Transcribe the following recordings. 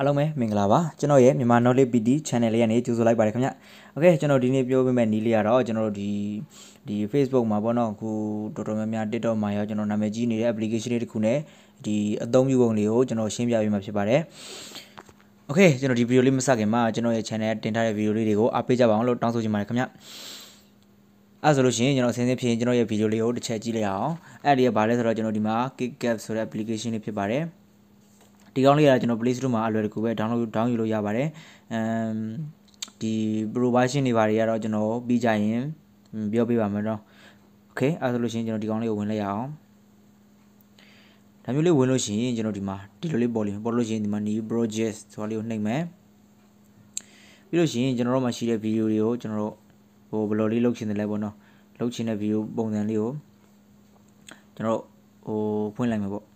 အားလုံးပဲမင်္ဂလာပါကျွန်တော်ရဲ့မြန်မာ knowledge PD channel လေးကနေကြိုဆိုလိုက်ပါတယ်ခင်ဗျโอเคကျွန်တော်ဒီနေ့ပြောပေးမယ့်နည်းလေးကတော့ကျွန်တော်တို့ဒီဒီ Facebook မှာပေါ့နော်အခုတော်တော်များများ TikTok မှာရောကျွန်တော်နာမည်ကြီးနေတဲ့ application လေးတစ်ခုနဲ့ဒီအသုံးပြုပုံလေးကိုကျွန်တော်ရှင်းပြပေးမှာဖြစ်ပါတယ်โอเคကျွန်တော်ဒီဗီဒီယိုလေးမစခင်မှာကျွန်တော်ရဲ့ channel တင်ထားတဲ့ဗီဒီယိုလေးတွေကိုအားပေးကြပါအောင်လို့တောင်းဆိုချင်ပါတယ်ခင်ဗျအဲ့ဆိုလို့ရှိရင်ကျွန်တော်အစဉ်အဖြစ်ကျွန်တော်ရဲ့ဗီဒီယိုလေးကိုတစ်ချက်ကြည့်လိုက်အောင်အဲ့ဒီကဘာလဲဆိုတော့ကျွန်တော်ဒီမှာ KitKat ဆိုတဲ့ application လေးဖြစ်ပါတယ်ဒီကောင်းလေးကကျွန်တော် Play Store မှာအလွယ်တကူပဲ download down ယူလို့ရပါတယ်အမ်ဒီ pro version တွေဘာတွေကတော့ကျွန်တော်ပြီးကြရင်ပြောပြပါမယ်တော့ okay အဲဆိုလို့ရှိရင်ကျွန်တော်ဒီကောင်းလေးကိုဝင်လိုက်ရအောင်ဒါမျိုးလေးဝင်လို့ရှိရင်ကျွန်တော်ဒီမှာဒီလိုလေးပေါ်လိမ့်မယ်ပေါ်လို့ရှိရင်ဒီမှာ new project ဆိုတာလေးကိုနှိပ်မယ်ပြီးလို့ရှိရင်ကျွန်တော်တို့မှာရှိတဲ့ video တွေကိုကျွန်တော်တို့ဟိုဘယ်လိုလေးလုပ်ချင်တယ်လဲပေါ့နော်လုပ်ချင်တဲ့ video ပုံစံလေးကိုကျွန်တော်ဟိုဖွင့်လိုက်မယ်ပေါ့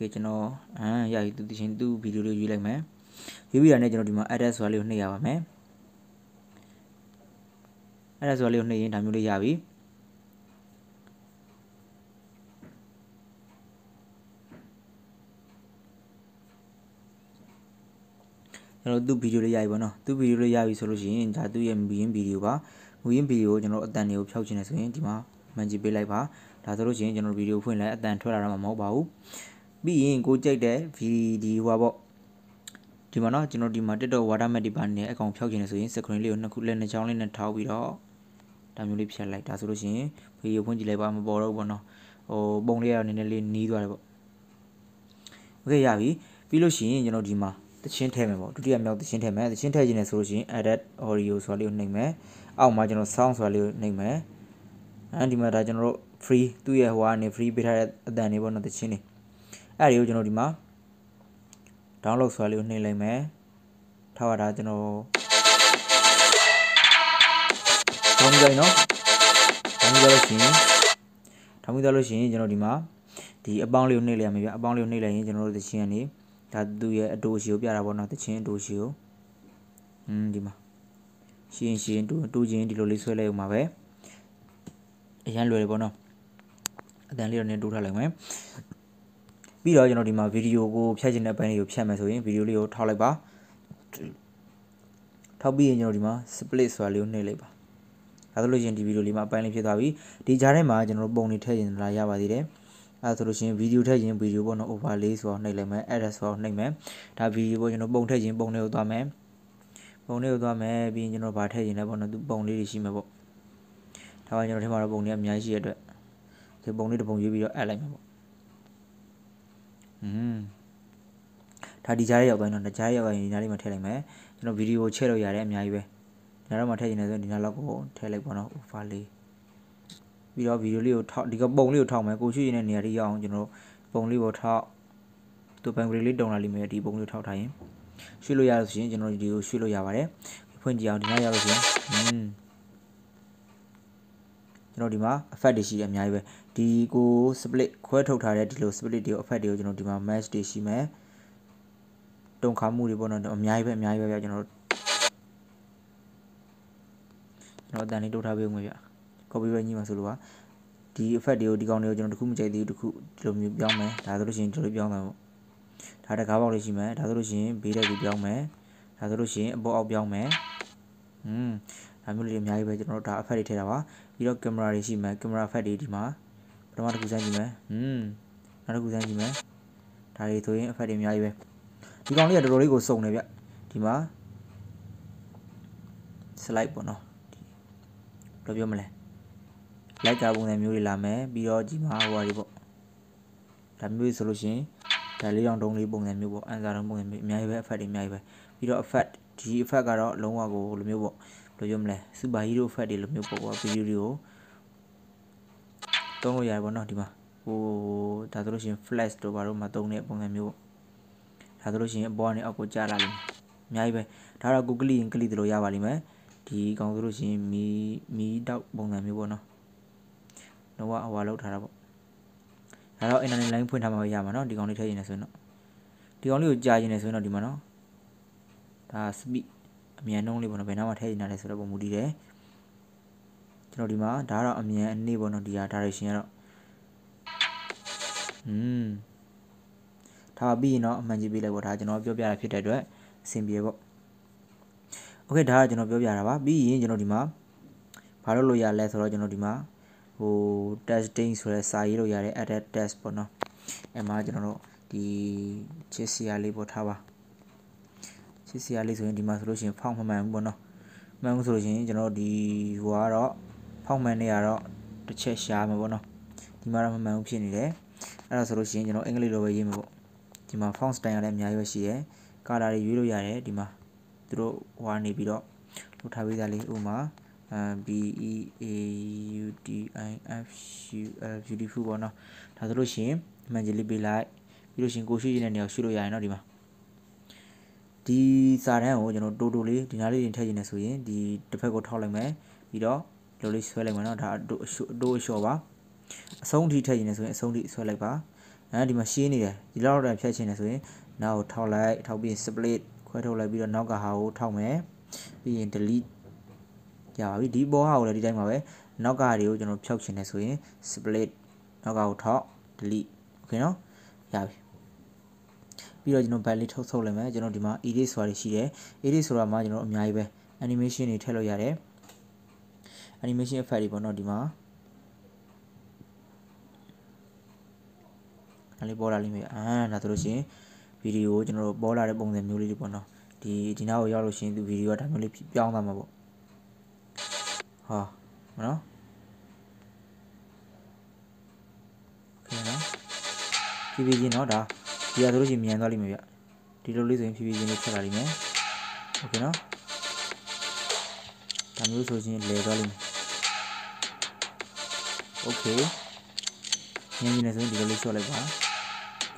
ကဲကျွန်တော်အမ်ရပြီသူတချင်းသူ့ဗီဒီယိုလေးယူလိုက်မယ်ယူပြီးတာနဲ့ကျွန်တော်ဒီမှာ address ဆိုတာလေးကိုနှိပ်ရပါမယ် address ဆိုတာလေးကိုနှိပ်ရင်ဒါမျိုးလေးရပြီကျွန်တော်သူ့ဗီဒီယိုလေးရပြီပေါ့နော်သူ့ဗီဒီယိုလေးရပြီဆိုလို့ရှိရင်ဒါသူ့ရဲ့မူရင်းဗီဒီယိုပါမူရင်းဗီဒီယိုကိုကျွန်တော်အတန်တွေကိုဖျောက်ချင်တယ်ဆိုရင်ဒီမှာမန်ကြီးပေးလိုက်ပါဒါဆိုလို့ရှိရင်ကျွန်တော်ဗီဒီယိုဖွင့်လိုက်အတန်ထွက်လာတာမှမဟုတ်ပါဘူးပြီးရင်ကိုကြိုက်တဲ့ဗီဒီယိုပါပေါ့ဒီမှာနော်ကျွန်တော်ဒီမှာ TikTok watermark ဒီပါနေအကောင်ဖြောက်ခြင်းလဲဆိုရင် screen လေးကိုနှစ်ခုလက်နှစ်ချောင်းလေးနဲ့ထောက်ပြီးတော့ဒါမျိုးလေးဖြတ်လိုက်ဒါဆိုလို့ရှိရင်ဗီဒီယိုဖွင့်ကြည့်လိုက်ပါမပေါ်တော့ဘူးပေါ့နော်ဟိုပုံလေးကတော့နည်းနည်းလေးနီးသွားတယ်ပေါ့โอเคရပြီပြီးလို့ရှိရင်ကျွန်တော်ဒီမှာသချင်းထည့်မယ်ပေါ့ဒုတိယမြောက်သချင်းထည့်မယ်သချင်းထည့်ခြင်းလဲဆိုလို့ရှိရင် edit audio ဆိုတာလေးကိုနှိပ်မယ်အောက်မှာကျွန်တော် sound ဆိုတာလေးကိုနှိပ်မယ်အဲဒီမှာဒါကျွန်တော်တို့ free သူ့ရဲ့ဟိုကနေ free ပေးထားတဲ့အတန်လေးပေါ့နော်သချင်းလေးအဲ့ဒီကိုကျွန်တော်ဒီမှာ download ဆိုတာလေးကိုနှိပ်လိုက်မယ်ထားရတာကျွန်တော်ထောင်းကြိုင်နော်ထောင်းကြိုင်လို့ရှိရင်ထောင်းကြိုင်လို့ရှိရင်ကျွန်တော်ဒီမှာဒီအပေါင်းလေးကိုနှိပ်လိုက်ရမယ်ဗျအပေါင်းလေးကိုနှိပ်လိုက်ရင်ကျွန်တော်တို့သချင်းကနေဒါသူ့ရဲ့အတိုးရှိကိုပြတာပေါ့နော်သချင်းအတိုးရှိကိုอืมဒီမှာရှင်းရှင်းတူတူချင်းဒီလိုလေးဆွဲလိုက်အောင်ပါပဲအရန်လွယ်တယ်ပေါ့နော်အတန်လေးတော့နည်းတိုးထားလိုက်မယ်ပြီးတော့ကျွန်တော်ဒီမှာဗီဒီယိုကိုဖြတ်ခြင်းတဲ့ပိုင်းလေးကိုဖြတ်မယ်ဆိုရင်ဗီဒီယိုလေးကိုထောက်လိုက်ပါထောက်ပြီးရင်ကျွန်တော်ဒီမှာ split ဆိုတာလေးကိုနှိပ်လိုက်ပါဒါဆိုလို့ရှင်ဒီဗီဒီယိုလေးမှာအပိုင်းလေးဖြစ်သွားပြီဒီကြားထဲမှာကျွန်တော်တို့ပုံတွေထည့်ရင်လာရပါသေးတယ်အဲဆိုလို့ရှင်ဗီဒီယိုထည့်ရင်ဗီဒီယိုပေါ့နော် overlay ဆိုတော့နှိပ်လိုက်မယ် edit ဆိုတော့နှိပ်မယ်ဒါဗီဒီယိုပေါ့ကျွန်တော်ပုံထည့်ရင်ပုံလေးကိုသွားမယ်ပုံလေးကိုသွားမယ်ပြီးရင်ကျွန်တော်ဗာထည့်ရင်လည်းပေါ့နော်သူပုံလေးတွေရှိမှာပေါ့ဒါပါကျွန်တော်ထင်မှာတော့ပုံတွေအများကြီးရှိရတဲ့အတွက်ဒီပုံလေးတစ်ပုံရွေးပြီးတော့ add လိုက်မှာပေါ့อืมဒါဒီကြားရဲ့ရောက်ပိုင်းတော့ဒီကြားရဲ့ရောက်ပိုင်းဒီကြားလေးမှာထည့်လိုက်မယ်ကျွန်တော်ဗီဒီယိုချဲ့လို့ရတယ်အများကြီးပဲဒါတော့မှထည့်နေတယ်ဆိုရင်ဒီနောက်လောက်ကိုထည့်လိုက်ပါတော့ overlay ပြီးတော့ဗီဒီယိုလေးကိုထောက်ဒီကပုံလေးကိုထောက်မယ်ကိုရှိနေတဲ့နေရာလေးရအောင်ကျွန်တော်ပုံလေးကိုထောက်သူဘန်ဂရီလေးတုံလာလိမ့်မယ်ဒီပုံလေးထောက်ထားရင်ရွှေ့လို့ရလို့ဆိုရင်ကျွန်တော်ဒီကိုရွှေ့လို့ရပါတယ်ဖွင့်ကြည့်အောင်ဒီမှာရလို့ဆိုရင်อืมကျွန်တော်ဒီမှာ effect တွေရှိတယ်အများကြီးပဲဒီကို split ခွဲထုတ်ထားတဲ့ဒီလို split တွေကို effect တွေကိုကျွန်တော်ဒီမှာ match တွေရှိမယ်တုံခါမှုတွေပေါ့နော်အများကြီးပဲအများကြီးပဲဗျကျွန်တော်တို့ကျွန်တော်အတန်လေးတိုးထားပေးဦးမယ်ဗျ copyright ညှိမှာဆိုလို့ပါဒီ effect တွေကိုဒီကောင်တွေကိုကျွန်တော်တစ်ခုမကြိုက်သေးဘူးတစ်ခုဒီလိုမျိုးပြောင်းမယ်ဒါဆိုလို့ရှိရင်ဒီလိုပြောင်းတာပေါ့ဒါတကားပေါက်လေးရှိမယ်ဒါဆိုလို့ရှိရင်ဘေးတက်ကိုပြောင်းမယ်ဒါဆိုလို့ရှိရင်အပေါ်အောက်ပြောင်းမယ်อืมဒါမျိုးလေးအများကြီးပဲကျွန်တော်တို့ဒါ effect တွေထည့်တာပါပြီးတော့ကင်မရာတွေရှိမယ်ကင်မရာဖက်တွေဒီမှာပထမတစ်ခုစမ်းကြည့်မယ်ဟွန်းနောက်တစ်ခုစမ်းကြည့်မယ်ဒါတွေဆိုရင်အဖက်တွေအများကြီးပဲဒီကောင်လေးကတော်တော်လေးကိုစုံနေဗျဒီမှာ slide ပေါ့နော်ဘယ်လိုပြောမလဲလိုက်တာပုံစံမျိုးတွေလာမယ်ပြီးတော့ဒီမှာဟိုဟာတွေပေါ့ဒါမျိုးဆိုလို့ရှိရင်ဒါလေးရောင်တုံးလေးပုံစံမျိုးပေါ့အန်စာတုံးပုံစံမျိုးအများကြီးပဲအဖက်တွေအများကြီးပဲပြီးတော့ effect ဒီ effect ကတော့လုံးဝကိုလိုမျိုးပေါ့ဘယ်လိုပြောမလဲ super hero effect တွေလိုမျိုးပေါ့ကွာ video တွေကိုသုံးလို့ရတယ်ပေါ့နော်ဒီမှာဟိုဒါဆိုလို့ရှိရင် flash တို့ဘာတို့မှသုံးတဲ့ပုံစံမျိုးပေါ့ဒါဆိုလို့ရှိရင်အပေါ်ကနေအောက်ကိုကျလာလိမ့်မယ်အများကြီးပဲဒါတော့ကိုကလီရင်ကလီသလိုရပါလိမ့်မယ်ဒီကောင်ဆိုလို့ရှိရင်မီမီတောက်ပုံစံမျိုးပေါ့နော်တော့ဟိုဟာလောက်ထားတာပေါ့ဒါတော့ internet line ဖွင့်ထားမှပဲရမှာနော်ဒီကောင်လေးထည့်ရင်လည်းဆိုရင်တော့ဒီကောင်လေးကိုကြာရင်လည်းဆိုရင်တော့ဒီမှာနော်ဒါစပိအမြန်နှုံးလေးပေါ့နော်ဘယ်နှမှာထည့်နေတာလဲဆိုတော့ပုံမူတည်တယ်ကျွန်တော်ဒီမှာဒါကတော့အမြန်အနည်းပေါ့နော်ဒီဟာ direction ကတော့อืมဒါပြီးရင်တော့အမှန်ကြီးပေးလိုက်ပေါ့ဒါကျွန်တော်ပြောပြတာဖြစ်တဲ့အတွက်အဆင်ပြေပေါ့โอเคဒါကကျွန်တော်ပြောပြတာပါပြီးရင်ကျွန်တော်ဒီမှာဘာလို့လို့ရလဲဆိုတော့ကျွန်တော်ဒီမှာဟို testing ဆိုရဲစာရေးလို့ရတယ် edit test ပေါ့နော်အဲမှာကျွန်တော်တို့ဒီချစ်စရာလေးပို့ထားပါချစ်စရာလေးဆိုရင်ဒီမှာဆိုလို့ရှိရင်ဖောက်မမှန်ဘူးပေါ့နော်မှန်ဘူးဆိုလို့ရှိရင်ကျွန်တော်ဒီဟိုကတော့ဖောက်မှန်နေရတော့တစ်ချက်ရှားမှာပေါ့နော်ဒီမှာတော့မမှန်ဘူးဖြစ်နေတယ်အဲ့ဒါဆိုလို့ရှိရင်ကျွန်တော်အင်္ဂလိပ်လိုပဲရေးမှာပေါ့ဒီမှာ font style လည်းအများကြီးပဲရှိရယ်ကာလာတွေရွေးလို့ရတယ်ဒီမှာသူတို့ဟွာနေပြီးတော့လုပ်ထားပေးတာလေးဥမာ B E A U D I F U L beautiful ပေါ့နော်ဒါဆိုလို့ရှိရင် image လေးပေးလိုက်ပြီးလို့ရှိရင်ကိုရှိရတဲ့နေရာကိုရှိလို့ရရင်တော့ဒီမှာဒီစာတန်းကိုကျွန်တော်တိုးတိုးလေးဒီနားလေးတင်ထည့်ခြင်းနဲ့ဆိုရင်ဒီတစ်ဖက်ကိုထောက်လိုက်မယ်ပြီးတော့လိုလေးဆွဲလိုက်မယ်နော်ဒါအတိုးအရှော့ပါအဆုံးထိထည့်ခြင်းနဲ့ဆိုရင်အဆုံးထိဆွဲလိုက်ပါအဲဒီမှာရှင်းနေတယ်ဒီလောက်တော့ဖြတ်ခြင်းနဲ့ဆိုရင်နောက်ကိုထောက်လိုက်ထောက်ပြီး split ခွဲထုတ်လိုက်ပြီးတော့နောက်ကဟာကိုထောက်မယ်ပြီးရင် delete ရပါပြီဒီပေါ်ဟာကိုလည်းဒီတိုင်းပါပဲနောက်ကဟာတွေကိုကျွန်တော်ဖြောက်ခြင်းနဲ့ဆိုရင် split နောက်ကကိုထောက် delete โอเคနော်ရပြီပြီးတော့ကျွန်တော် backlight ထုတ်ထုတ်လိုက်မယ်ကျွန်တော်ဒီမှာ edit ဆိုတာရှိတယ် edit ဆိုတာမှာကျွန်တော်အများကြီးပဲ animation တွေထည့်လို့ရတယ် animation effect တွေပေါ့နော်ဒီမှာဒါလေးပေါ်လာလိမ့်မယ်အာဒါဆိုလို့ရှိရင်ဗီဒီယိုကျွန်တော်တို့ပေါ်လာတဲ့ပုံစံမျိုးလေးတွေပေါ့နော်ဒီဒီနောက်ကိုရောက်လို့ရှိရင်သူဗီဒီယိုကဒါမျိုးလေးပြောင်းသွားမှာပေါ့ဟာမနော်โอเคနော်ကြည့်ပြီးရင်เนาะဒါဒီကဆိုလို့ရှိရင်မြန်သွားလိမ့်မယ်ဗျဒီလိုလေးဆိုရင်ဖြည်းဖြည်းချင်းလေးဖြတ်လာလိမ့်မယ်โอเคနော်ဒါမျိုးဆိုရင်လဲသွားလိမ့်မယ်โอเคမြန်မြန်လေးဆိုရင်ဒီလိုလေးလျှော့လိုက်ပါ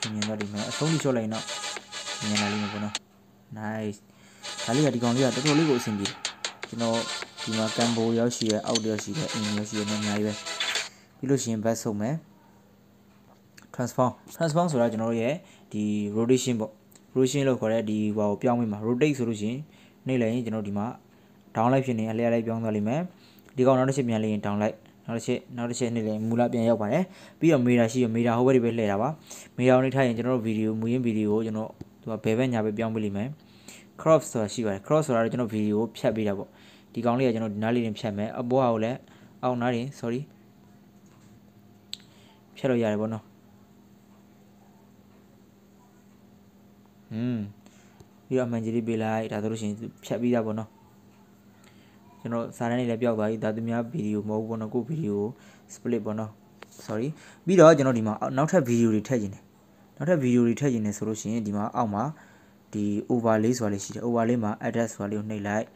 မြန်မြန်သွားလိမ့်မယ်အဆုံးလေးလျှော့လိုက်ရင်တော့မြန်လာလိမ့်မယ်ပေါ့နော် nice ဒါလေးကဒီကောင်လေးကတော်တော်လေးကိုအဆင်ပြေတယ်ကျွန်တော်ဒီမှာကမ်ဘိုရောက်ရှိရအောက်ရောက်ရှိရအင်ရောက်ရှိရအများကြီးပဲပြီးလို့ရှိရင်ဘတ်ဆုပ်မယ် transform transform ဆိုတာကျွန်တော်တို့ရဲ့ဒီ rotation ပေါ့ rotation လို့ခေါ်တဲ့ဒီဟိုကိုပြောင်းပေးမှာ rotate ဆိုလို့ရှိရင်နှိပ်လိုက်ရင်ကျွန်တော်ဒီမှာ down လိုက်ဖြစ်နေအလျားလိုက်ပြောင်းသွားလိမ့်မယ်ဒီကောင်နောက်တစ်ချက်ပြန်လိုက်ရင် down လိုက်နောက်တစ်ချက်နောက်တစ်ချက်နှိပ်လိုက်မူလပြန်ရောက်ပါတယ်ပြီးတော့ meter ရှိရ meter ဟိုဘက်ဒီဘက်လှည့်တာပါ meter ကိုနှိပ်ထားရင်ကျွန်တော်တို့ video မူရင်း video ကိုကျွန်တော်သူကဘယ်ဘက်ညာဘက်ပြောင်းပေးလိမ့်မယ် crop ဆိုတာရှိပါတယ် crop ဆိုတာတော့ကျွန်တော် video ကိုဖြတ်ပေးတာပေါ့ဒီကောင်လေးကကျွန်တော်ဒီနားလေးတင်ဖြတ်မယ်အပေါ်ကလည်းအောက်နားတင် sorry ဖြတ်လို့ရတယ်ပေါ့နော်อืมပြီးတော့အမှန်ကြီးလေးပေးလိုက်ဒါဆိုလို့ရှိရင်ဖြတ်ပြီးသားပေါ့နော်ကျွန်တော်စာတန်းလေးလည်းပြောက်သွားပြီဒါသူများဗီဒီယိုမဟုတ်ဘူးပေါ့နော်ကိုဗီဒီယို split ပေါ့နော် sorry ပြီးတော့ကျွန်တော်ဒီမှာနောက်ထပ်ဗီဒီယိုတွေထည့်ခြင်းတယ်နောက်ထပ်ဗီဒီယိုတွေထည့်ခြင်းတယ်ဆိုလို့ရှိရင်ဒီမှာအောက်မှာဒီ overlay ဆိုတာလေးရှိတယ် overlay မှာ address ဆိုတာလေးကိုနှိပ်လိုက်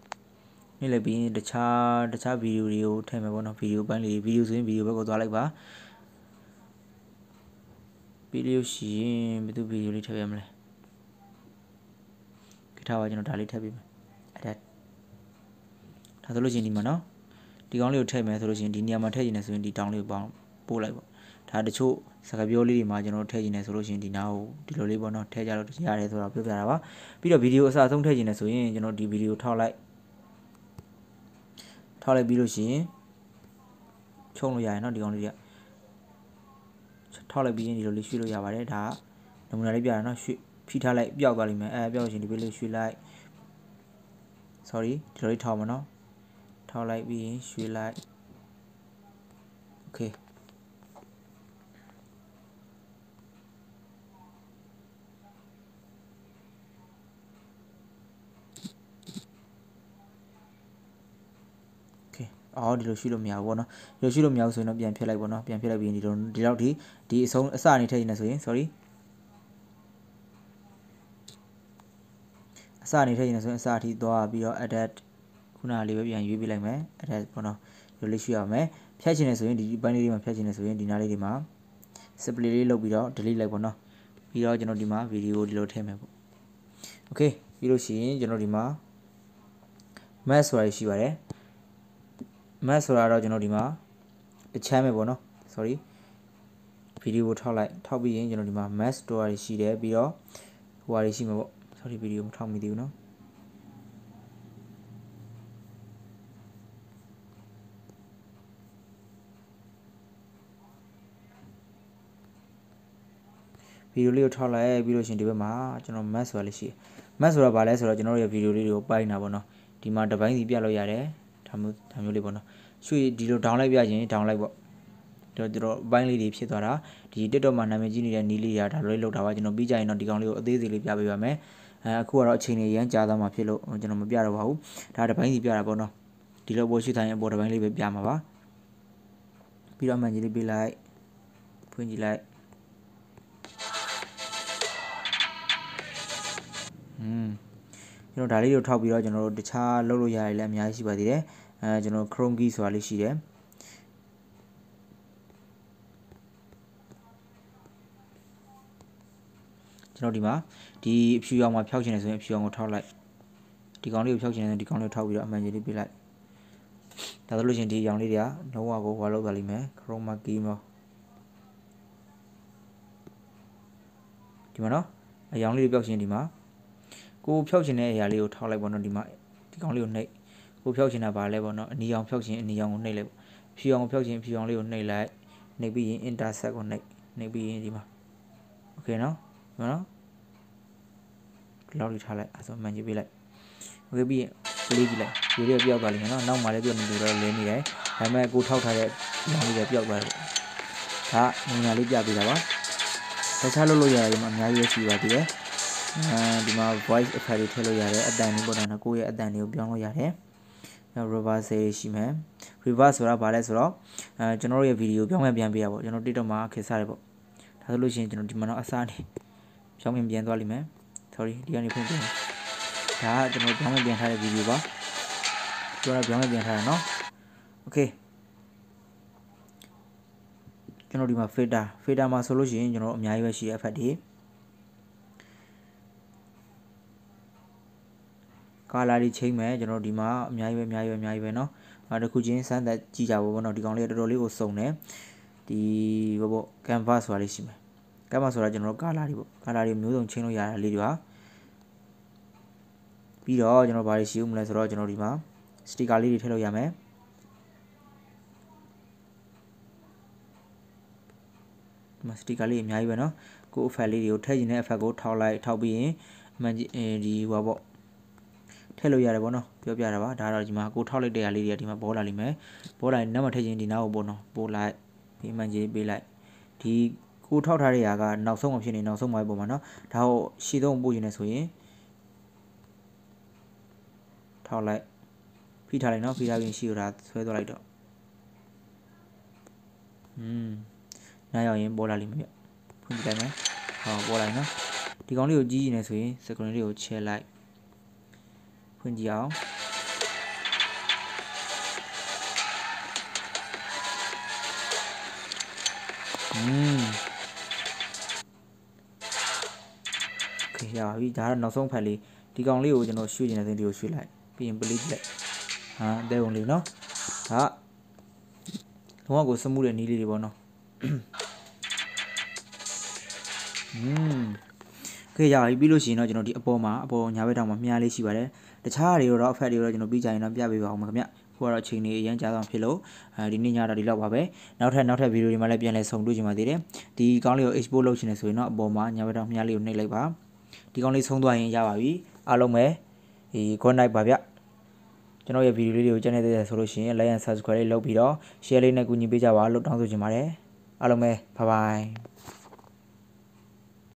နှိပ်လိုက်ပြီးတခြားတခြားဗီဒီယိုတွေကိုထည့်မယ်ပေါ့နော်ဗီဒီယိုပိုင်းလေးဗီဒီယိုဆိုရင်ဗီဒီယိုဘက်ကိုသွားလိုက်ပါပြီးလို့ရှိရင်ဘယ်သူဗီဒီယိုလေးထည့်ရမလဲထားပါကျွန်တော်ဒါလေးထည့်ပေးမယ်အဲ့ဒါဒါဆိုလို့ရှိရင်ဒီမှာနော်ဒီကောင်းလေးကိုထည့်မယ်ဆိုလို့ရှိရင်ဒီနေရာမှာထည့်ခြင်းနဲ့ဆိုရင်ဒီတောင်းလေးကိုပေါင်းပို့လိုက်ပေါ့ဒါတချို့စကားပြောလေးတွေမှာကျွန်တော်ထည့်ခြင်းနဲ့ဆိုလို့ရှိရင်ဒီနားကိုဒီလိုလေးပေါ့နော်ထည့်ကြတော့ရတယ်ဆိုတော့ပြောပြတာပါပြီးတော့ဗီဒီယိုအစားအဆုံးထည့်ခြင်းနဲ့ဆိုရင်ကျွန်တော်ဒီဗီဒီယိုထောက်လိုက်ထောက်လိုက်ပြီးလို့ရှိရင်ချုံလို့ရရင်နော်ဒီကောင်းလေးတွေကထောက်လိုက်ပြီးရင်ဒီလိုလေးရွှေ့လို့ရပါတယ်ဒါကနမူနာလေးပြတာနော်ရွှေ့ဖြီးထားလိုက်ပျောက်သွားလိမ့်မယ်အဲပျောက်ရှင်ဒီဘေးလေးရွှေ့လိုက် sorry ဒီလိုလေးထောင်ပါနော်ထောင်လိုက်ပြီးရင်ရွှေ့လိုက် okay အော်ဒီလိုရှိလို့မရဘူးပေါ့နော်ဒီလိုရှိလို့မရဘူးဆိုရင်တော့ပြန်ဖြည့်လိုက်ပေါ့နော်ပြန်ဖြည့်လိုက်ပြီးရင်ဒီလိုဒီလောက်ဒီဒီအဆုံးအစအနေထည့်နေဆိုရင် sorry အစအနေထည့်ရင်ဆိုရင်အစအထိသွားပြီးတော့ edit ခုနလေးပဲပြန်ရွေးပြလိုက်မယ် edit ပေါ့နော်ဒီလိုလေးရှိရမယ်ဖြတ်ချင်တယ်ဆိုရင်ဒီပိုင်းလေးတွေမှာဖြတ်ချင်တယ်ဆိုရင်ဒီနားလေးတွေမှာ display လေးလုပ်ပြီးတော့ delete လိုက်ပေါ့နော်ပြီးတော့ကျွန်တော်ဒီမှာ video ဒီလိုထည့်မယ်ပေါ့ okay ပြီးလို့ရှိရင်ကျွန်တော်ဒီမှာ math ဆိုတာရှိပါတယ် math ဆိုတာတော့ကျွန်တော်ဒီမှာတစ်ချမ်းပဲပေါ့နော် sorry ဗီဒီယိုထောက်လိုက်ထောက်ပြီးရင်ကျွန်တော်ဒီမှာ math store တွေရှိတယ်ပြီးတော့ဟိုဟာတွေရှိမှာပေါ့ဆိုဒီဗီဒီယိုမထောက်မိသေးဘူးเนาะဗီဒီယိုလေးကိုထောက်လိုက်ပြီးလို့ရှင်ဒီဘက်မှာကျွန်တော် math ဆိုတာလေးရှိတယ် math ဆိုတာဘာလဲဆိုတော့ကျွန်တော်တို့ရဲ့ဗီဒီယိုလေးတွေကိုပိုင်းတာပေါ့เนาะဒီမှာတပိုင်းစီပြလို့ရတယ်ဒါမျိုးဒါမျိုးလေးပေါ့เนาะရွှေဒီလို down လိုက်ပြရင် down လိုက်ပေါ့တော့ကျွန်တော်အပိုင်းလေးတွေဖြစ်သွားတာဒီ TikTok မှာနာမည်ကြီးနေတဲ့နီးလေးရာဒါလိုလေးလောက်တာပါကျွန်တော်ပြီးကြရင်တော့ဒီကောင်လေးကိုအသေးသေးလေးပြပေးပါမယ်အဲအခုကတော့အချိန်တွေရမ်းကြာသွားမှာဖြစ်လို့ကျွန်တော်မပြတော့ပါဘူးဒါတစ်ပိုင်းစီပြတာပေါ့နော်ဒီလိုပေါ်ရှိတိုင်းအပေါ်တစ်ပိုင်းလေးပဲပြမှာပါပြီးတော့မှန်ကြီးလေးပြလိုက်ဖွင့်ကြည့်လိုက်อืมကျွန်တော်ဒါလေးကိုထောက်ပြီးတော့ကျွန်တော်တို့တခြားလုပ်လို့ရတယ်လည်းအများကြီးရှိပါသေးတယ်အဲကျွန်တော် Chrome key ဆိုတာလေးရှိတယ်ကျွန်တော်ဒီမှာဒီအဖြူရောင်မှာဖြောက်ချင်တယ်ဆိုရင်အဖြူရောင်ကိုထောက်လိုက်ဒီကောင်လေးကိုဖြောက်ချင်တယ်ဆိုရင်ဒီကောင်လေးကိုထောက်ပြီးတော့အမှန်ကြီးလေးပြလိုက်ဒါဆိုလို့ရှိရင်ဒီရောင်လေးတွေကလုံးဝကိုဝါလောက်သွားလိမ့်မယ် chroma key မှာဒီမှာနော်အရောင်လေးတွေပျောက်ချင်ဒီမှာကိုဖြောက်ချင်တဲ့အရာလေးကိုထောက်လိုက်ပေါ့နော်ဒီမှာဒီကောင်လေးကိုနှိပ်ကိုဖြောက်ချင်တာဘာလဲပေါ့နော်အနီရောင်ဖြောက်ချင်အနီရောင်ကိုနှိပ်လိုက်ပေါ့ဖြူရောင်ကိုဖြောက်ချင်ဖြူရောင်လေးကိုနှိပ်လိုက်နှိပ်ပြီးရင် intersect ကိုနှိပ်နှိပ်ပြီးရင်ဒီမှာโอเคနော်ဒီမှာနော်ဒီလောက်တွေထားလိုက်အဲဆိုမှန်ကြီးပေးလိုက်โอเคပြီးရင်လေးကြည့်လိုက်ရေတွေပျောက်သွားလိမ့်မယ်နော်နောက်မှလည်းသူ့နေလို့တော့လဲနေတယ်ဒါပေမဲ့ကိုထောက်ထားတဲ့လောင်းလေးပျောက်သွားတယ်ဒါငွေငါလေးပြပေးတာပါတခြားလုပ်လို့ရတာဒီမှာအများကြီးရှိပါသေးတယ်အဲဒီမှာ voice effect တွေထည့်လို့ရတယ်အတန်လေးပေါ့နော်ကိုယ့်ရဲ့အတန်လေးကိုပြောင်းလို့ရတယ် reverse တွေရှိမယ် reverse ဆိုတာဘာလဲဆိုတော့အဲကျွန်တော်တို့ရဲ့ဗီဒီယိုပြောင်းပြန်ပြန်ပေးရပါဘောကျွန်တော် TikTok မှာခေတ်စားတယ်ပေါ့ဒါဆိုလို့ရှိရင်ကျွန်တော်ဒီမှာတော့အစားနေပြောင်းပြန်ပြန်သွားလိမ့်မယ် sorry ဒီကနေဖွင့်ပြဒါကကျွန်တော်ပြောင်းလဲပြန်ထားတဲ့ဗီဒီယိုပါကျွန်တော်ပြောင်းလဲပြန်ထားတာเนาะ okay ကျွန်တော်ဒီမှာ filter filter မှာဆိုလို့ရှိရင်ကျွန်တော်အများကြီးပဲရှိရအဖက်တွေ color တွေချိန်မယ်ကျွန်တော်ဒီမှာအများကြီးပဲအများကြီးပဲအများကြီးပဲเนาะအဲတခုချင်းစမ်းသက်ကြည့်ကြပါဘောเนาะဒီကောင်လေးတော်တော်လေးကိုစုံတယ်ဒီဘောဘော canvas ဆိုတာလေးရှိမယ်ကပ်မဆိုတာကျွန်တော်တို့ color တွေပေါ့ color တွေမျိုးစုံချင်းလို့ရတာလေးတွေပါပြီးတော့ကျွန်တော်ဘာတွေရှိဦးမလဲဆိုတော့ကျွန်တော်ဒီမှာ sticker လေးတွေထည့်လို့ရမယ်မစတီကာလေးအများကြီးပဲเนาะကိုအဖက်လေးတွေကိုထည့်ရင်လည်းအဖက်ကိုထောက်လိုက်ထောက်ပြီးရင်အမှန်ကြီးဒီဟိုပေါ့ထည့်လို့ရတယ်ပေါ့နော်ပြောပြတာပါဒါတော့ဒီမှာကိုထောက်လိုက်တဲ့အရာလေးတွေကဒီမှာပေါ်လာလိမ့်မယ်ပေါ်လာရင်နံပါတ်ထည့်ရင်ဒီနောက်ကိုပေါ့နော်ပို့လိုက်ပြီးမှန်ကြီးပေးလိုက်ဒီကိုထောက်ထားတဲ့ຢာကနောက်ဆုံးမှဖြစ်နေနောက်ဆုံးမှပဲပုံမှာเนาะဒါကိုရှည်ဆုံးပို့ယူနေဆိုရင်ထောက်လိုက်ဖိထားလိုက်เนาะဖိထားပြီးရှည်ရတာဆွဲသွားလိုက်တော့อืมနားရောက်ရင်ပေါ်လာလိမ့်မယ်ပြဖွင့်ကြည့်လိုက်မယ်ဟောပေါ်လာเนาะဒီကောင်လေးကိုကြီးကြီးနေဆိုရင် second လေးကိုချဲလိုက်ဖွင့်ကြည့်အောင်嗯。Mm. ရပါပြီဒါကတော့နောက်ဆုံးဖက်လေးဒီကောင်လေးကိုကျွန်တော်ရွှေ့ကျင်တဲ့သင်းလေးကိုရွှေ့လိုက်ပြီးရင်ပလိလိုက်ဟာတဲုံလေးနော်ဒါလုံးဝကိုစမှုတဲ့နီးလေးတွေပေါ့နော်อืมခေရပြီပြီးလို့ရှိရင်တော့ကျွန်တော်ဒီအပေါ်မှာအပေါ်ညာဘက်တောင်မှာမြားလေးရှိပါတယ်တခြားတွေတော့အဖက်တွေတော့ကျွန်တော်ပြီးကြရင်တော့ပြပေးပါအောင်ခင်ဗျခုကတော့ချိန်နေအရင်ကြာတော့ဖြစ်လို့အဲဒီနေ့ညတော့ဒီလောက်ပါပဲနောက်ထပ်နောက်ထပ်ဗီဒီယိုတွေမှာလည်းပြန်လဲဆုံတွေ့ကြပါသေးတယ်ဒီကောင်းလေးကို export လုပ်ချင်တယ်ဆိုရင်တော့အပေါ်မှာညာဘက်တောင်မြားလေးကိုနှိပ်လိုက်ပါဒီကောင်လေးဆုံးသွားရင်ရပါပြီအားလုံးပဲဒီ good night ပါဗျကျွန်တော်ရဲ့ဗီဒီယိုလေးတွေကိုကြည့်နေတဲ့ဆိုလို့ရှိရင် like and subscribe လေးလုပ်ပြီးတော့ share လေးနဲ့ကူညီပေးကြပါလို့တောင်းဆိုချင်ပါတယ်အားလုံးပဲ bye bye